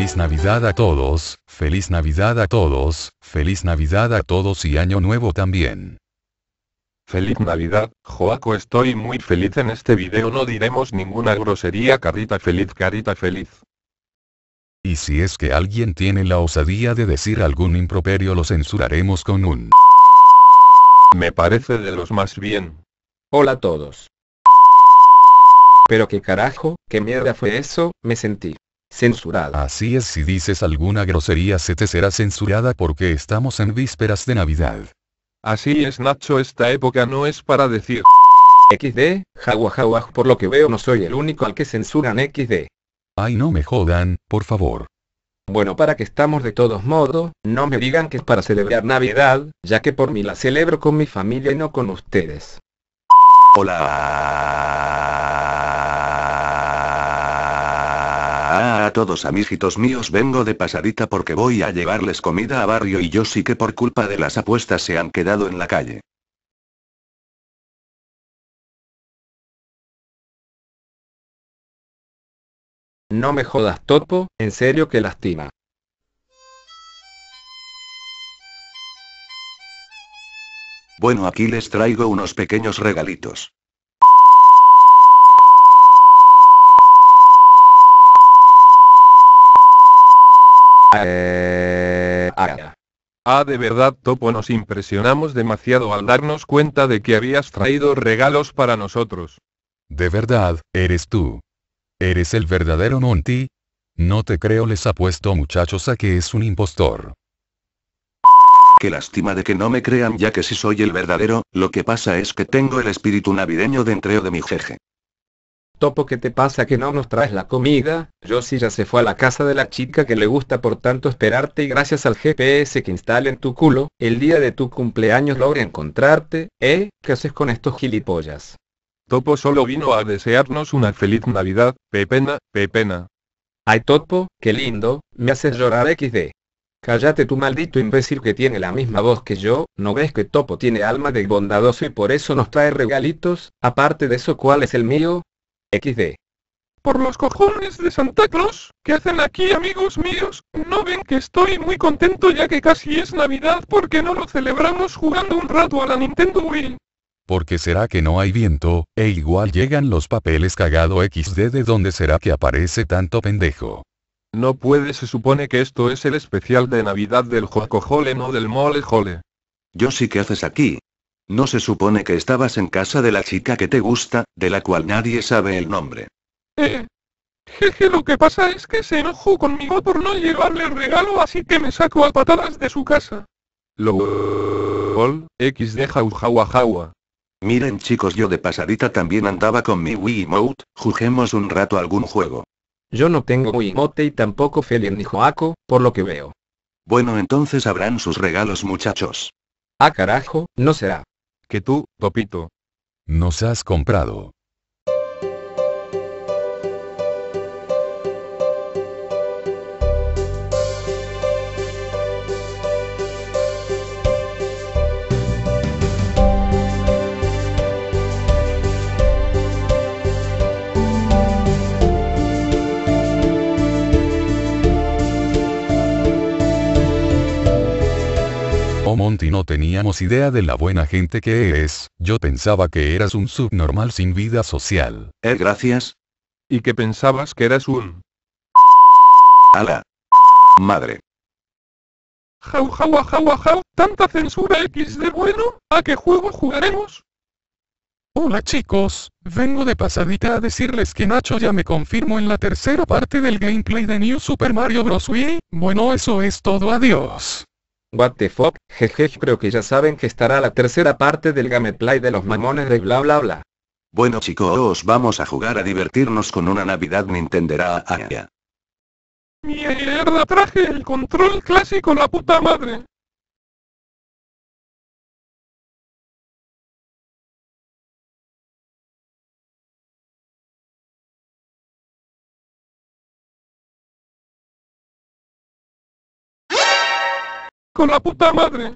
Feliz Navidad a todos, feliz Navidad a todos, feliz Navidad a todos y Año Nuevo también. Feliz Navidad, Joaco estoy muy feliz en este video no diremos ninguna grosería carita feliz carita feliz. Y si es que alguien tiene la osadía de decir algún improperio lo censuraremos con un... Me parece de los más bien. Hola a todos. Pero qué carajo, qué mierda fue eso, me sentí censurada. Así es, si dices alguna grosería se te será censurada porque estamos en vísperas de Navidad. Así es, Nacho, esta época no es para decir XD, jaguajaguaj, por lo que veo no soy el único al que censuran XD. Ay, no me jodan, por favor. Bueno, para que estamos de todos modos, no me digan que es para celebrar Navidad, ya que por mí la celebro con mi familia y no con ustedes. Hola. a todos amigitos míos vengo de pasadita porque voy a llevarles comida a barrio y yo sí que por culpa de las apuestas se han quedado en la calle. No me jodas, Topo, en serio que lastima. Bueno, aquí les traigo unos pequeños regalitos. ah. de verdad, Topo, nos impresionamos demasiado al darnos cuenta de que habías traído regalos para nosotros. De verdad, eres tú. Eres el verdadero Monty. No te creo, les apuesto, muchachos, a que es un impostor. Qué lástima de que no me crean ya que si soy el verdadero, lo que pasa es que tengo el espíritu navideño dentro de mi jeje. Topo, ¿qué te pasa que no nos traes la comida? yo sí ya se fue a la casa de la chica que le gusta por tanto esperarte y gracias al GPS que instala en tu culo, el día de tu cumpleaños logra encontrarte, ¿eh? ¿Qué haces con estos gilipollas? Topo solo vino a desearnos una feliz Navidad, pepena, pepena. Ay Topo, qué lindo, me haces llorar XD. Cállate tu maldito imbécil que tiene la misma voz que yo, ¿no ves que Topo tiene alma de bondadoso y por eso nos trae regalitos? Aparte de eso, ¿cuál es el mío? XD. Por los cojones de Santa Claus, ¿qué hacen aquí amigos míos? ¿No ven que estoy muy contento ya que casi es Navidad porque no lo celebramos jugando un rato a la Nintendo Wii? Porque será que no hay viento, e igual llegan los papeles cagado XD de donde será que aparece tanto pendejo. No puede, se supone que esto es el especial de Navidad del Jocojole no del Molejole. Yo sí que haces aquí, ¿No se supone que estabas en casa de la chica que te gusta, de la cual nadie sabe el nombre? Eh. Jeje, lo que pasa es que se enojó conmigo por no llevarle el regalo, así que me saco a patadas de su casa. LOL, X de Miren chicos, yo de pasadita también andaba con mi Wii Wiimote, juguemos un rato algún juego. Yo no tengo Wiimote y tampoco Felien ni Joaco, por lo que veo. Bueno, entonces habrán sus regalos, muchachos. Ah, carajo, no será que tú, Topito, nos has comprado. y no teníamos idea de la buena gente que eres yo pensaba que eras un subnormal sin vida social. Eh, gracias. Y que pensabas que eras un... Ala. Madre. Jau jau jau jau, tanta censura X de bueno, ¿a qué juego jugaremos? Hola chicos, vengo de pasadita a decirles que Nacho ya me confirmó en la tercera parte del gameplay de New Super Mario Bros. Wii, bueno eso es todo adiós. What the fuck, jeje, creo que ya saben que estará la tercera parte del gameplay de los mamones de bla bla bla. Bueno chicos, vamos a jugar a divertirnos con una Navidad Aria. Mierda, traje el control clásico la puta madre. con la puta madre.